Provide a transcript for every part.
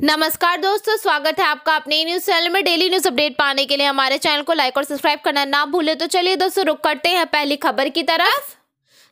नमस्कार दोस्तों स्वागत है आपका अपने न्यूज चैनल में डेली न्यूज अपडेट पाने के लिए हमारे चैनल को लाइक और सब्सक्राइब करना ना भूले तो चलिए दोस्तों रुक करते हैं पहली खबर की तरफ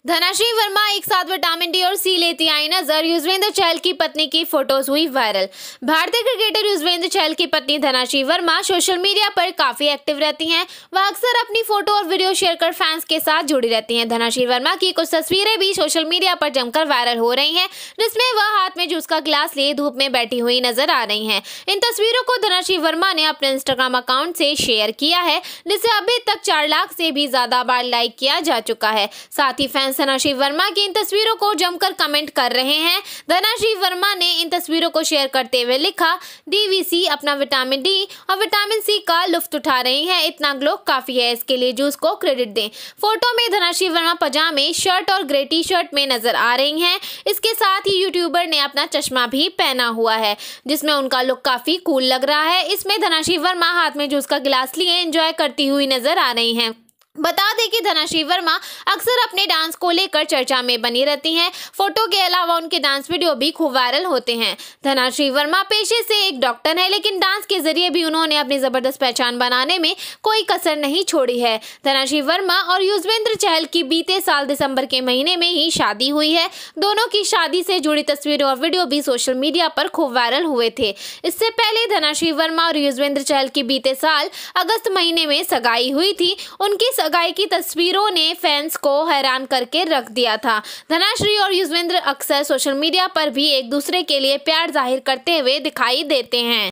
धनाश्री वर्मा एक साथ विटामिन डी और सी लेती आई नजर युजवेंद्र चहल की पत्नी की फोटोज हुई वायरल भारतीय क्रिकेटर युजवेंद्र चहल की पत्नी धनाश्री वर्मा सोशल मीडिया पर काफी एक्टिव रहती हैं वह अक्सर अपनी फोटो और वीडियो शेयर कर फैंस के साथ जुड़ी रहती हैं धनाश्री वर्मा की कुछ तस्वीरें भी सोशल मीडिया पर जमकर वायरल हो रही है जिसमे वह हाथ में जूस का गिलास लिए धूप में बैठी हुई नजर आ रही है इन तस्वीरों को धनाश्री वर्मा ने अपने इंस्टाग्राम अकाउंट से शेयर किया है जिसे अभी तक चार लाख से भी ज्यादा बार लाइक किया जा चुका है साथ ही फैंस फैंस धनाश्री वर्मा की इन तस्वीरों को जमकर कमेंट कर रहे हैं धनाश्री वर्मा ने इन तस्वीरों को शेयर करते हुए लिखा डीवीसी अपना विटामिन डी और विटामिन सी का लुफ्त उठा रही है इतना ग्लो काफ़ी है इसके लिए जूस को क्रेडिट दें फोटो में धनाश्री वर्मा पजामे शर्ट और ग्रे टी शर्ट में नजर आ रही है इसके साथ ही यूट्यूबर ने अपना चश्मा भी पहना हुआ है जिसमें उनका लुक काफ़ी कूल लग रहा है इसमें धनाशी वर्मा हाथ में जूस का गिलास लिए एंजॉय करती हुई नजर आ रही हैं बता दें कि धनाश्री वर्मा अक्सर अपने डांस को लेकर चर्चा में बनी रहती हैं फोटो के अलावा उनके डांस वीडियो भी खूब वायरल होते हैं धनाश्री वर्मा पेशे से एक डॉक्टर हैं लेकिन डांस के जरिए भी उन्होंने अपनी ज़बरदस्त पहचान बनाने में कोई कसर नहीं छोड़ी है धनाश्री वर्मा और युजवेंद्र चहल की बीते साल दिसंबर के महीने में ही शादी हुई है दोनों की शादी से जुड़ी तस्वीरें और वीडियो भी सोशल मीडिया पर खूब वायरल हुए थे इससे पहले धनाश्री वर्मा और युजवेंद्र चहल की बीते साल अगस्त महीने में सगाई हुई थी उनकी सगाई की तस्वीरों ने फैंस को हैरान करके रख दिया था धनाश्री और युजवेंद्र अक्सर सोशल मीडिया पर भी एक दूसरे के लिए प्यार जाहिर करते हुए दिखाई देते हैं